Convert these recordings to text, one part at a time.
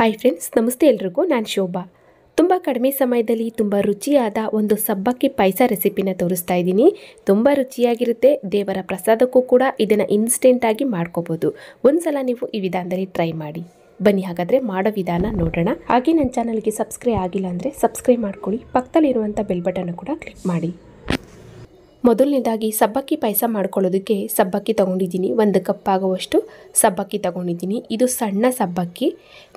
hi friends ನಮಸ್ತೆ ಎಲ್ರಿಗೂ ನಾನು ಶೋಭಾ ತುಂಬ ಕಡಿಮೆ ಸಮಯದಲ್ಲಿ ತುಂಬ ರುಚಿಯಾದ ಒಂದು ಸಬ್ಬಕ್ಕಿ ಪಾಯಸ ರೆಸಿಪಿನ ತೋರಿಸ್ತಾ ಇದ್ದೀನಿ ತುಂಬ ರುಚಿಯಾಗಿರುತ್ತೆ ದೇವರ ಪ್ರಸಾದಕ್ಕೂ ಕೂಡ ಇದನ್ನು ಇನ್ಸ್ಟೆಂಟಾಗಿ ಮಾಡ್ಕೋಬೋದು ಒಂದು ಸಲ ನೀವು ಈ ವಿಧಾನದಲ್ಲಿ ಟ್ರೈ ಮಾಡಿ ಬನ್ನಿ ಹಾಗಾದರೆ ಮಾಡೋ ವಿಧಾನ ನೋಡೋಣ ಹಾಗೆ ನನ್ನ ಚಾನಲ್ಗೆ ಸಬ್ಸ್ಕ್ರೈಬ್ ಆಗಿಲ್ಲ ಅಂದರೆ ಸಬ್ಸ್ಕ್ರೈಬ್ ಮಾಡ್ಕೊಳ್ಳಿ ಪಕ್ಕದಲ್ಲಿರುವಂಥ ಬೆಲ್ ಬಟನ್ನು ಕೂಡ ಕ್ಲಿಕ್ ಮಾಡಿ ಮೊದಲನೇದಾಗಿ ಸಬ್ಬಕ್ಕಿ ಪಾಯಸ ಮಾಡ್ಕೊಳ್ಳೋದಕ್ಕೆ ಸಬ್ಬಕ್ಕಿ ತಗೊಂಡಿದ್ದೀನಿ ಒಂದು ಕಪ್ ಆಗುವಷ್ಟು ಸಬ್ಬಕ್ಕಿ ತಗೊಂಡಿದ್ದೀನಿ ಇದು ಸಣ್ಣ ಸಬ್ಬಕ್ಕಿ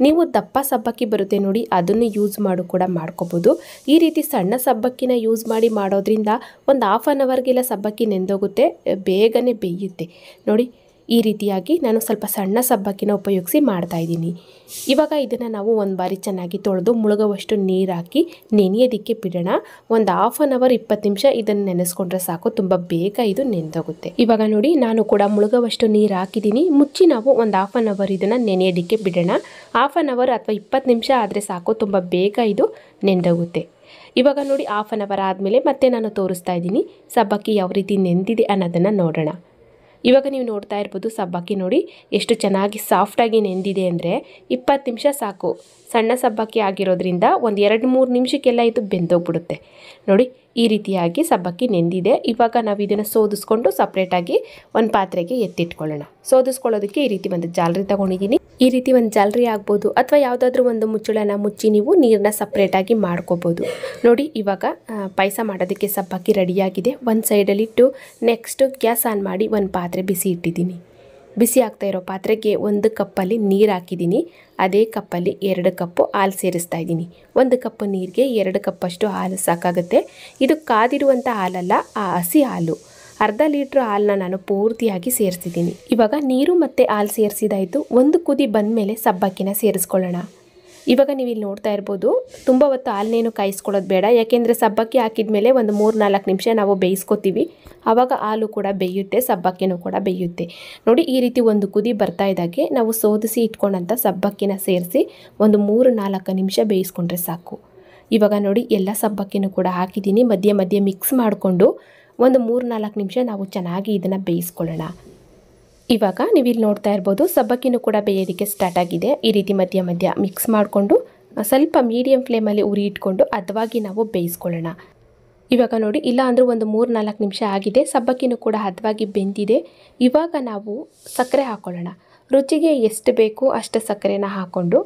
ನೀವು ದಪ್ಪ ಸಬ್ಬಕ್ಕಿ ಬರುತ್ತೆ ನೋಡಿ ಅದನ್ನು ಯೂಸ್ ಮಾಡು ಕೂಡ ಮಾಡ್ಕೋಬೋದು ಈ ರೀತಿ ಸಣ್ಣ ಸಬ್ಬಕ್ಕಿನ ಯೂಸ್ ಮಾಡಿ ಮಾಡೋದ್ರಿಂದ ಒಂದು ಹಾಫ್ ಆನ್ ಅವರ್ಗೆಲ್ಲ ಸಬ್ಬಕ್ಕಿ ನೆಂದೋಗುತ್ತೆ ಬೇಗನೆ ಬೇಯುತ್ತೆ ನೋಡಿ ಈ ರೀತಿಯಾಗಿ ನಾನು ಸ್ವಲ್ಪ ಸಣ್ಣ ಸಬ್ಬಕ್ಕಿನ ಉಪಯೋಗಿಸಿ ಮಾಡ್ತಾ ಇದ್ದೀನಿ ಇವಾಗ ಇದನ್ನು ನಾವು ಒಂದು ಬಾರಿ ಚೆನ್ನಾಗಿ ತೊಳೆದು ಮುಳುಗುವಷ್ಟು ನೀರು ಹಾಕಿ ನೆನೆಯೋದಕ್ಕೆ ಬಿಡೋಣ ಒಂದು ಹಾಫ್ ಆನ್ ಅವರ್ ಇಪ್ಪತ್ತು ನಿಮಿಷ ಇದನ್ನು ನೆನೆಸ್ಕೊಂಡ್ರೆ ಸಾಕು ತುಂಬ ಬೇಗ ಇದು ನೆನೆದೋಗುತ್ತೆ ಇವಾಗ ನೋಡಿ ನಾನು ಕೂಡ ಮುಳುಗುವಷ್ಟು ನೀರು ಹಾಕಿದ್ದೀನಿ ಮುಚ್ಚಿ ನಾವು ಒಂದು ಹಾಫ್ ಆನ್ ಅವರ್ ಇದನ್ನು ನೆನೆಯೋದಿಕ್ಕೆ ಬಿಡೋಣ ಹಾಫ್ ಆನ್ ಅವರ್ ಅಥವಾ ಇಪ್ಪತ್ತು ನಿಮಿಷ ಆದರೆ ಸಾಕು ತುಂಬ ಬೇಗ ಇದು ನೆಂದೋಗುತ್ತೆ ಇವಾಗ ನೋಡಿ ಹಾಫ್ ಆನ್ ಅವರ್ ಆದಮೇಲೆ ಮತ್ತೆ ನಾನು ತೋರಿಸ್ತಾ ಇದ್ದೀನಿ ಸಬ್ಬಕ್ಕಿ ಯಾವ ರೀತಿ ನೆಂದಿದೆ ಅನ್ನೋದನ್ನು ನೋಡೋಣ ಇವಾಗ ನೀವು ನೋಡ್ತಾ ಇರ್ಬೋದು ಸಬ್ಬಕ್ಕಿ ನೋಡಿ ಎಷ್ಟು ಚೆನ್ನಾಗಿ ಸಾಫ್ಟಾಗಿ ನೆಂದಿದೆ ಅಂದರೆ ಇಪ್ಪತ್ತು ನಿಮಿಷ ಸಾಕು ಸಣ್ಣ ಸಬ್ಬಕ್ಕಿ ಆಗಿರೋದ್ರಿಂದ ಒಂದು ಎರಡು ಮೂರು ನಿಮಿಷಕ್ಕೆಲ್ಲ ಇದು ಬೆಂದೋಗ್ಬಿಡುತ್ತೆ ನೋಡಿ ಈ ರೀತಿಯಾಗಿ ಸಬ್ಬಕ್ಕಿ ನೆಂದಿದೆ ಇವಾಗ ನಾವು ಇದನ್ನು ಸೋದಿಸ್ಕೊಂಡು ಸಪ್ರೇಟಾಗಿ ಒಂದು ಪಾತ್ರೆಗೆ ಎತ್ತಿಟ್ಕೊಳ್ಳೋಣ ಸೋದಿಸ್ಕೊಳ್ಳೋದಕ್ಕೆ ಈ ರೀತಿ ಒಂದು ಜಾಲರಿ ತಗೊಂಡಿದ್ದೀನಿ ಈ ರೀತಿ ಒಂದು ಜಾಲರಿ ಆಗ್ಬೋದು ಅಥವಾ ಯಾವುದಾದ್ರೂ ಒಂದು ಮುಚ್ಚಳನ ಮುಚ್ಚಿ ನೀವು ನೀರನ್ನ ಸಪ್ರೇಟಾಗಿ ಮಾಡ್ಕೋಬೋದು ನೋಡಿ ಇವಾಗ ಪಾಯಸ ಮಾಡೋದಕ್ಕೆ ಸಬ್ಬಕ್ಕಿ ರೆಡಿಯಾಗಿದೆ ಒಂದು ಸೈಡಲ್ಲಿಟ್ಟು ನೆಕ್ಸ್ಟು ಗ್ಯಾಸ್ ಆನ್ ಮಾಡಿ ಒಂದು ಪಾತ್ರೆ ಬಿಸಿ ಇಟ್ಟಿದ್ದೀನಿ ಬಿಸಿ ಆಗ್ತಾ ಇರೋ ಪಾತ್ರೆಗೆ ಒಂದು ಕಪ್ಪಲ್ಲಿ ನೀರು ಹಾಕಿದ್ದೀನಿ ಅದೇ ಕಪ್ಪಲ್ಲಿ ಎರಡು ಕಪ್ಪು ಹಾಲು ಸೇರಿಸ್ತಾ ಇದ್ದೀನಿ ಒಂದು ಕಪ್ ನೀರಿಗೆ ಎರಡು ಕಪ್ಪಷ್ಟು ಹಾಲು ಸಾಕಾಗುತ್ತೆ ಇದು ಕಾದಿರುವಂಥ ಹಾಲಲ್ಲ ಆ ಹಸಿ ಹಾಲು ಅರ್ಧ ಲೀಟ್ರ್ ಹಾಲನ್ನ ನಾನು ಪೂರ್ತಿಯಾಗಿ ಸೇರಿಸಿದ್ದೀನಿ ಇವಾಗ ನೀರು ಮತ್ತು ಹಾಲು ಸೇರಿಸಿದಾಯಿತು ಒಂದು ಕುದಿ ಬಂದ ಮೇಲೆ ಸಬ್ಬಕ್ಕಿನ ಸೇರಿಸ್ಕೊಳ್ಳೋಣ ಇವಾಗ ನೀವು ಇಲ್ಲಿ ನೋಡ್ತಾ ಇರ್ಬೋದು ತುಂಬ ಹೊತ್ತು ಹಾಲನ್ನೇನು ಕಾಯಿಸ್ಕೊಳ್ಳೋದು ಬೇಡ ಯಾಕೆಂದರೆ ಸಬ್ಬಕ್ಕಿ ಹಾಕಿದ ಮೇಲೆ ಒಂದು ಮೂರು ನಾಲ್ಕು ನಿಮಿಷ ನಾವು ಬೇಯಿಸ್ಕೋತೀವಿ ಆವಾಗ ಹಾಲು ಕೂಡ ಬೇಯುತ್ತೆ ಸಬ್ಬಕ್ಕಿನೂ ಕೂಡ ಬೇಯುತ್ತೆ ನೋಡಿ ಈ ರೀತಿ ಒಂದು ಕುದಿ ಬರ್ತಾ ಇದ್ದಾಗೆ ನಾವು ಸೋದಿಸಿ ಇಟ್ಕೊಂಡಂಥ ಸಬ್ಬಕ್ಕಿನ ಸೇರಿಸಿ ಒಂದು ಮೂರು ನಾಲ್ಕು ನಿಮಿಷ ಬೇಯಿಸ್ಕೊಂಡ್ರೆ ಸಾಕು ಇವಾಗ ನೋಡಿ ಎಲ್ಲ ಸಬ್ಬಕ್ಕಿನೂ ಕೂಡ ಹಾಕಿದ್ದೀನಿ ಮಧ್ಯೆ ಮಧ್ಯೆ ಮಿಕ್ಸ್ ಮಾಡಿಕೊಂಡು ಒಂದು ಮೂರು ನಾಲ್ಕು ನಿಮಿಷ ನಾವು ಚೆನ್ನಾಗಿ ಇದನ್ನು ಬೇಯಿಸ್ಕೊಳ್ಳೋಣ ಇವಾಗ ನೀವು ಇಲ್ಲಿ ನೋಡ್ತಾ ಇರ್ಬೋದು ಸಬ್ಬಕ್ಕಿನೂ ಕೂಡ ಬೇಯೋದಕ್ಕೆ ಸ್ಟಾರ್ಟ್ ಆಗಿದೆ ಈ ರೀತಿ ಮಧ್ಯ ಮಧ್ಯ ಮಿಕ್ಸ್ ಮಾಡಿಕೊಂಡು ಸ್ವಲ್ಪ ಮೀಡಿಯಂ ಫ್ಲೇಮಲ್ಲಿ ಉರಿ ಇಟ್ಕೊಂಡು ಹದವಾಗಿ ನಾವು ಬೇಯಿಸ್ಕೊಳ್ಳೋಣ ಇವಾಗ ನೋಡಿ ಇಲ್ಲ ಅಂದರೂ ಒಂದು ಮೂರು ನಾಲ್ಕು ನಿಮಿಷ ಆಗಿದೆ ಸಬ್ಬಕ್ಕಿನೂ ಕೂಡ ಹದವಾಗಿ ಬೆಂದಿದೆ ಇವಾಗ ನಾವು ಸಕ್ಕರೆ ಹಾಕ್ಕೊಳ್ಳೋಣ ರುಚಿಗೆ ಎಷ್ಟು ಬೇಕೋ ಅಷ್ಟು ಸಕ್ಕರೆನ ಹಾಕ್ಕೊಂಡು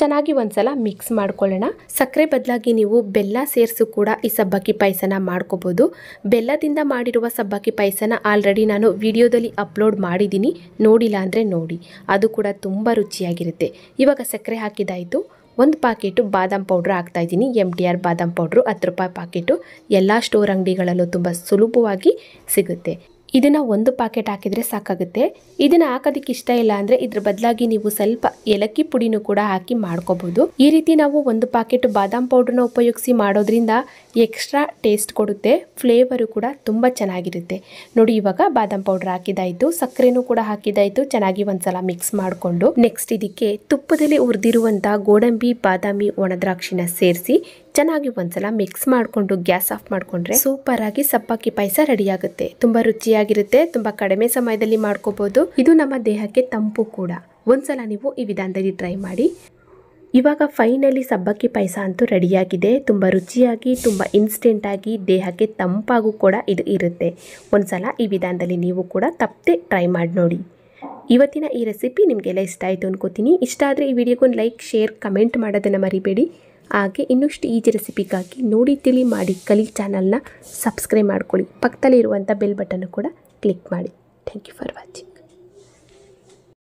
ಚೆನ್ನಾಗಿ ಒಂದ್ಸಲ ಮಿಕ್ಸ್ ಮಾಡ್ಕೊಳ್ಳೋಣ ಸಕ್ಕರೆ ಬದಲಾಗಿ ನೀವು ಬೆಲ್ಲ ಸೇರಿಸು ಕೂಡ ಈ ಸಬ್ಬಕ್ಕಿ ಪಾಯಸನ ಮಾಡ್ಕೋಬೋದು ಬೆಲ್ಲದಿಂದ ಮಾಡಿರುವ ಸಬ್ಬಕ್ಕಿ ಪಾಯಸನ ಆಲ್ರೆಡಿ ನಾನು ವಿಡಿಯೋದಲ್ಲಿ ಅಪ್ಲೋಡ್ ಮಾಡಿದ್ದೀನಿ ನೋಡಿಲ್ಲ ಅಂದರೆ ನೋಡಿ ಅದು ಕೂಡ ತುಂಬ ರುಚಿಯಾಗಿರುತ್ತೆ ಇವಾಗ ಸಕ್ಕರೆ ಹಾಕಿದಾಯಿತು ಒಂದು ಪಾಕೆಟು ಬಾದಾಮ್ ಪೌಡ್ರ್ ಹಾಕ್ತಾಯಿದ್ದೀನಿ ಎಮ್ ಟಿ ಆರ್ ಬಾದಾಮ್ ಪೌಡ್ರು ಹತ್ತು ರೂಪಾಯಿ ಪಾಕೆಟು ಎಲ್ಲ ಸ್ಟೋರ್ ಅಂಗಡಿಗಳಲ್ಲೂ ತುಂಬ ಸುಲಭವಾಗಿ ಸಿಗುತ್ತೆ ಇದನ್ನು ಒಂದು ಪಾಕೆಟ್ ಹಾಕಿದರೆ ಸಾಕಾಗುತ್ತೆ ಇದನ್ನು ಹಾಕೋದಕ್ಕೆ ಇಷ್ಟ ಇಲ್ಲ ಅಂದರೆ ಇದ್ರ ಬದಲಾಗಿ ನೀವು ಸ್ವಲ್ಪ ಏಲಕ್ಕಿ ಪುಡಿನೂ ಕೂಡ ಹಾಕಿ ಮಾಡ್ಕೋಬಹುದು ಈ ರೀತಿ ನಾವು ಒಂದು ಪಾಕೆಟ್ ಬಾದಾಮ್ ಪೌಡರ್ನ ಉಪಯೋಗಿಸಿ ಮಾಡೋದ್ರಿಂದ ಎಕ್ಸ್ಟ್ರಾ ಟೇಸ್ಟ್ ಕೊಡುತ್ತೆ ಫ್ಲೇವರು ಕೂಡ ತುಂಬ ಚೆನ್ನಾಗಿರುತ್ತೆ ನೋಡಿ ಇವಾಗ ಬಾದಾಮ್ ಪೌಡರ್ ಹಾಕಿದಾಯಿತು ಸಕ್ಕರೆನೂ ಕೂಡ ಹಾಕಿದಾಯಿತು ಚೆನ್ನಾಗಿ ಒಂದ್ಸಲ ಮಿಕ್ಸ್ ಮಾಡಿಕೊಂಡು ನೆಕ್ಸ್ಟ್ ಇದಕ್ಕೆ ತುಪ್ಪದಲ್ಲಿ ಉರಿದಿರುವಂಥ ಗೋಡಂಬಿ ಬಾದಾಮಿ ಒಣದ್ರಾಕ್ಷಿನ ಸೇರಿಸಿ ಚೆನ್ನಾಗಿ ಒಂದ್ಸಲ ಮಿಕ್ಸ್ ಮಾಡಿಕೊಂಡು ಗ್ಯಾಸ್ ಆಫ್ ಮಾಡಿಕೊಂಡ್ರೆ ಸೂಪರ್ ಆಗಿ ಸಬ್ಬಕ್ಕಿ ಪಾಯಸ ರೆಡಿ ಆಗುತ್ತೆ ತುಂಬಾ ರುಚಿಯಾಗಿರುತ್ತೆ ತುಂಬಾ ಕಡಿಮೆ ಸಮಯದಲ್ಲಿ ಮಾಡ್ಕೋಬಹುದು ಇದು ನಮ್ಮ ದೇಹಕ್ಕೆ ತಂಪು ಕೂಡ ಒಂದ್ಸಲ ನೀವು ಈ ವಿಧಾನದಲ್ಲಿ ಟ್ರೈ ಮಾಡಿ ಇವಾಗ ಫೈನಲಿ ಸಬ್ಬಕ್ಕಿ ಪಾಯಸ ಅಂತೂ ರೆಡಿಯಾಗಿದೆ ತುಂಬ ರುಚಿಯಾಗಿ ತುಂಬ ಇನ್ಸ್ಟೆಂಟಾಗಿ ದೇಹಕ್ಕೆ ತಂಪಾಗೂ ಕೂಡ ಇದು ಇರುತ್ತೆ ಒಂದ್ಸಲ ಈ ವಿಧಾನದಲ್ಲಿ ನೀವು ಕೂಡ ತಪ್ಪದೆ ಟ್ರೈ ಮಾಡಿ ನೋಡಿ ಇವತ್ತಿನ ಈ ರೆಸಿಪಿ ನಿಮಗೆಲ್ಲ ಇಷ್ಟ ಆಯಿತು ಅನ್ಕೋತೀನಿ ಇಷ್ಟ ಆದರೆ ಈ ವಿಡಿಯೋಗೊಂದು ಲೈಕ್ ಶೇರ್ ಕಮೆಂಟ್ ಮಾಡೋದನ್ನು ಮರಿಬೇಡಿ ಹಾಗೆ ಇನ್ನಷ್ಟು ಈಜಿ ರೆಸಿಪಿಗಾಗಿ ನೋಡಿ ತಿಳಿ ಮಾಡಿ ಕಲಿ ಚಾನಲ್ನ ಸಬ್ಸ್ಕ್ರೈಬ್ ಮಾಡ್ಕೊಳ್ಳಿ ಪಕ್ಕದಲ್ಲಿರುವಂಥ ಬೆಲ್ ಬಟನ್ನು ಕೂಡ ಕ್ಲಿಕ್ ಮಾಡಿ ಥ್ಯಾಂಕ್ ಯು ಫಾರ್ ವಾಚಿಂಗ್